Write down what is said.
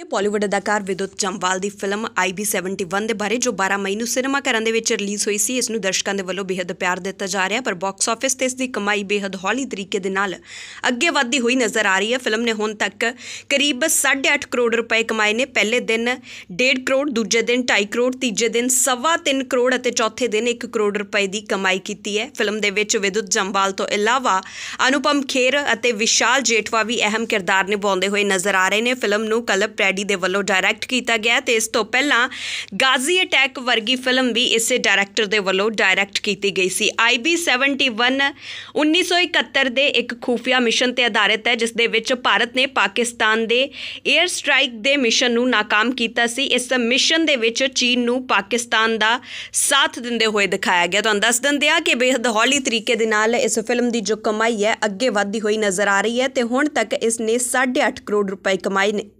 ਇਹ ਬਾਲੀਵੁੱਡ ਅਦਾਕਾਰ ਵਿਦੁੱਤ ਜੰਵਾਲ ਦੀ film IB71 ਦੇ ਬਾਰੇ ਜੋ 12 ਮਈ ਨੂੰ ਸਿਨੇਮਾ ਘਰਾਂ ਦੇ ਵਿੱਚ ਰਿਲੀਜ਼ ਹੋਈ ਸੀ ਇਸ ਨੂੰ ਦਰਸ਼ਕਾਂ ਦੇ ਵੱਲੋਂ ਬੇहद ਪਿਆਰ ਦਿੱਤਾ ਜਾ ਰਿਹਾ ਪਰ ਬਾਕਸ ਆਫਿਸ ਤੇ ਇਸ ਦੀ ਕਮਾਈ ਬੇहद ਹੌਲੀ ਤਰੀਕੇ ਦੇ ਨਾਲ ਅੱਗੇ ਵਧਦੀ ਹੋਈ ਨਜ਼ਰ ਆ ਰਹੀ ਹੈ ਫਿਲਮ ਨੇ ਹੁਣ ਤੱਕ ਕਰੀਬ 8.5 ਕਰੋੜ ਰੁਪਏ ਕਮਾਏ ਨੇ ਪਹਿਲੇ ਦਿਨ 1.5 ਕਰੋੜ ਦੂਜੇ ਦਿਨ 2.5 ਕਰੋੜ ਤੀਜੇ ਦਿਨ 3.5 ਕਰੋੜ ਅਤੇ ਚੌਥੇ ਦਿਨ 1 ਕਰੋੜ ਰੁਪਏ ਦੀ ਕਮਾਈ ਕੀਤੀ ਹੈ ਫਿਲਮ ਦੇ ਵਿੱਚ ਵਿਦੁੱਤ ਜੰਵਾਲ ਤੋਂ ਇਲਾਵਾ ਅਨੁਪਮ ਖੇਰ ਅਤੇ ਵਿਸ਼ਾਲ ਜੇਠਵਾ ਵੀ ਅਹਿਮ ਕਿਰਦਾਰ ਨਿਭਾਉਂਦੇ ਹੋਏ ਨਜ਼ਰ ਆ ਰਹੇ ਨੇ ਫਿਲਮ ਨੂੰ ਕਲਬ ਰੈਡੀ ਦੇ ਵੱਲੋਂ ਡਾਇਰੈਕਟ ਕੀਤਾ ਗਿਆ ਤੇ ਇਸ ਤੋਂ ਪਹਿਲਾਂ ਗਾਜ਼ੀ ਅਟੈਕ ਵਰਗੀ ਫਿਲਮ ਵੀ ਇਸੇ ਡਾਇਰੈਕਟਰ ਦੇ ਵੱਲੋਂ ਡਾਇਰੈਕਟ ਕੀਤੀ ਗਈ ਸੀ ਆਈਬੀ 71 1971 ਦੇ ਇੱਕ ਖੂਫੀਆ ਮਿਸ਼ਨ ਤੇ ਆਧਾਰਿਤ ਹੈ ਜਿਸ ਦੇ ਵਿੱਚ ਭਾਰਤ ਨੇ ਪਾਕਿਸਤਾਨ ਦੇ 에ਅਰ ਸਟ੍ਰਾਈਕ ਦੇ ਮਿਸ਼ਨ ਨੂੰ ناکਾਮ ਕੀਤਾ ਸੀ ਇਸ ਮਿਸ਼ਨ ਦੇ ਵਿੱਚ ਚੀਨ ਨੂੰ ਪਾਕਿਸਤਾਨ ਦਾ ਸਾਥ ਦਿੰਦੇ ਹੋਏ ਦਿਖਾਇਆ ਗਿਆ ਤੁਹਾਨੂੰ ਦੱਸ ਦਿੰਦੇ ਆ ਕਿ ਬੇਹਦ ਹੌਲੀ ਤਰੀਕੇ ਦੇ ਨਾਲ ਇਸ ਫਿਲਮ ਦੀ ਜੋ ਕਮਾਈ ਹੈ ਅੱਗੇ ਵਧਦੀ ਹੋਈ ਨਜ਼ਰ ਆ ਰਹੀ ਹੈ ਤੇ ਹੁਣ ਤੱਕ ਇਸ ਨੇ 8.5 ਕਰੋੜ ਰੁਪਏ ਕਮਾਏ ਨੇ